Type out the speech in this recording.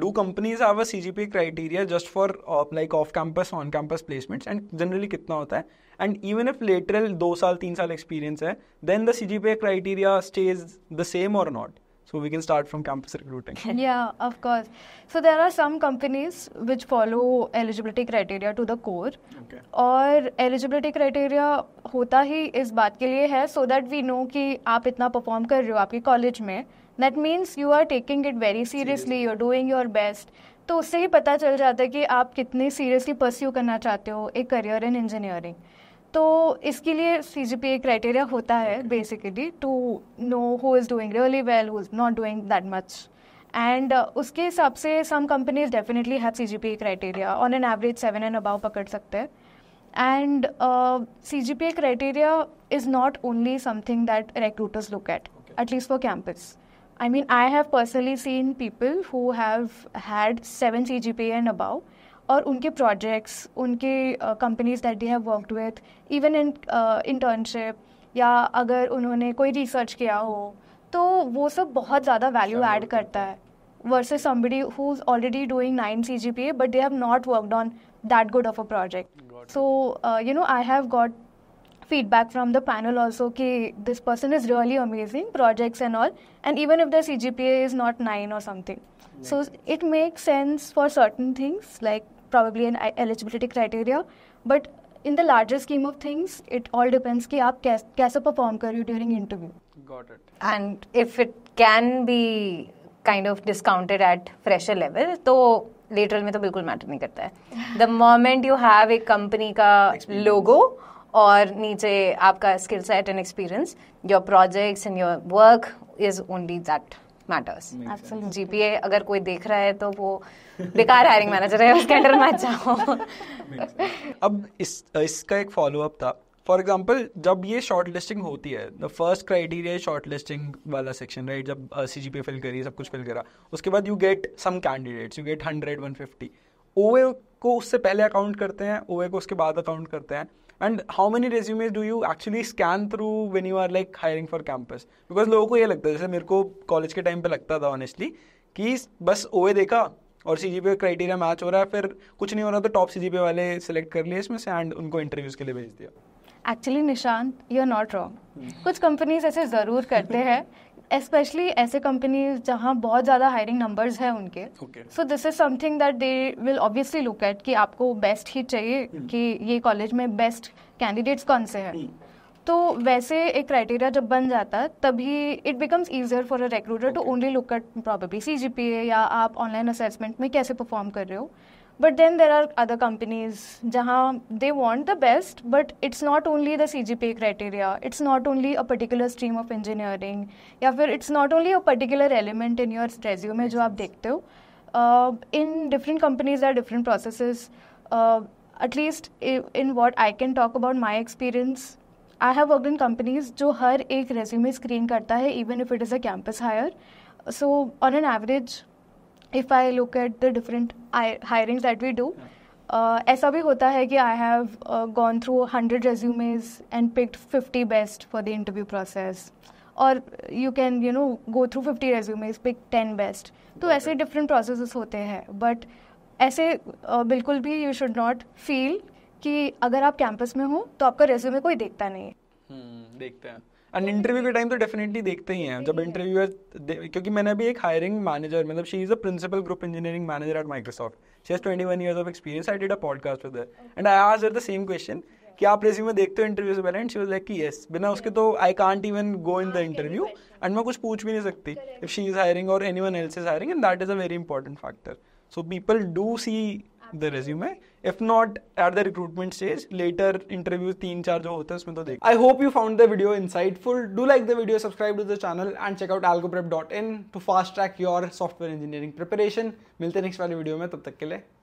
do companies have a CGPA criteria just for uh, like off campus on campus placements and generally कितना होता है and even if lateral दो साल तीन साल experience है then the CGPA criteria stays the same or not so we can start from campus recruiting yeah of course so there are some companies which follow eligibility criteria to the core okay. और eligibility criteria hota hi is baat ke liye hai so that we know ki aap itna perform kar rahe ho aapke college mein. That means you are taking it very seriously you are doing your best तो उससे ही पता चल जाता है कि आप कितने seriously pursue करना चाहते हो एक करियर इन इंजीनियरिंग तो इसके लिए सी जी पी ए क्राइटेरिया होता है basically to know who is doing really well who is not doing that much and उसके हिसाब से some companies definitely have C G P A criteria on an average seven and above पकड़ सकते हैं and C G P A criteria is not only something that recruiters look at at least for campus I mean, I have personally seen people who have had 7 CGPA and above, or unke projects, unke uh, companies that they have worked with, even in uh, internship, या अगर उन्होंने कोई research किया हो तो वो सब बहुत ज़्यादा वैल्यू ऐड करता है versus somebody who is already doing nine C G P A but they have not worked on that good of a project so you know I have got feedback from the panel also ki this person is really amazing projects and all and even if the cgpa is not 9 or something yeah. so it makes sense for certain things like probably an eligibility criteria but in the larger scheme of things it all depends ki aap kaise perform kar rahe ho during interview got it and if it can be kind of discounted at fresher level तो lateral में तो बिल्कुल matter नहीं करता है the moment you have a company का logo और नीचे आपका skill set and experience your projects and your work is only that matters GPA अगर कोई देख रहा है तो वो बेकार हायरिंग मैनेजर है उसके अंडर मत जाओ अब इस इसका एक फॉलो अप था फॉर एग्जाम्पल जब ये शॉर्ट लिस्टिंग होती है the first criteria shortlisting वाला सेक्शन राइट जब सी जी पी फिल करी सब कुछ फिल करा उसके बाद you get some candidates you get hundred one fifty ओ को उससे पहले अकाउंट करते हैं ओ को उसके बाद अकाउंट करते हैं and how many resumes do you actually scan through when you are like hiring for campus because लोगों को ये लगता है जैसे मेरे को कॉलेज के टाइम पे लगता था ऑनेस्टली कि बस ओ देखा और सी जी पे क्राइटेरिया मैच हो रहा है फिर कुछ नहीं हो रहा तो टॉप सी जी पे वाले सेलेक्ट कर लिए इसमें से एंड उनको इंटरव्यूज़ के लिए भेज दिया actually Nishant you are not wrong कुछ कंपनीज ऐसे ज़रूर करते हैं स्पेशली ऐसे कंपनीज जहाँ बहुत ज़्यादा हायरिंग नंबर्स हैं उनके so this is something that they will obviously look at कि आपको बेस्ट ही चाहिए hmm. कि ये कॉलेज में बेस्ट कैंडिडेट्स कौन से हैं hmm. तो वैसे एक क्राइटेरिया जब बन जाता है तभी it becomes easier for a recruiter to only look at probably C G P A या आप ऑनलाइन असेसमेंट में कैसे परफॉर्म कर रहे हो but then there are other companies जहाँ they want the best but it's not only the C G P criteria it's not only a particular stream of engineering या फिर it's not only a particular element in your स्ट्रेजियो में जो आप देखते हो in different companies are different process at least in what I can talk about my experience I have work in companies जो हर एक रेज्यूमे स्क्रीन करता है even if it is a campus hire so on an average if I look at the different hirings that we do ऐसा भी होता है कि I have gone through hundred resumes and picked fifty best for the interview process और you can you know go through fifty resumes pick ten best तो ऐसे different process होते हैं बट ऐसे uh, बिल्कुल भी यू शुड नॉट फील कि अगर आप कैंपस में हो तो आपका रेज्यूमे कोई देखता नहीं है हम्म, देखते हैं एंड इंटरव्यू के टाइम तो डेफिनेटली देखते ही हैं जब इंटरव्यू क्योंकि मैंने अभी एक हायरिंग मैनेजर मतलब she is a principal group engineering manager at Microsoft she has twenty one of experience I did a podcast with and I her the same question कि आप रेज्यूमे देखते हो इंटरव्यू से पहले एंड शी वाज लाइक कि yes बिना उसके तो I can't even go in the interview and मैं कुछ पूछ भी नहीं सकती इफ शी इज हायरिंग और anyone else is hiring and that is a very important factor so people do see the resume if not at the recruitment stage later interview तीन चार जो होते हैं उसमें तो देख I hope you found the video insightful do like the video subscribe to the channel and check out AlgoPrep dot in to fast track your software engineering preparation मिलते next वाले वीडियो में तब तक के लिए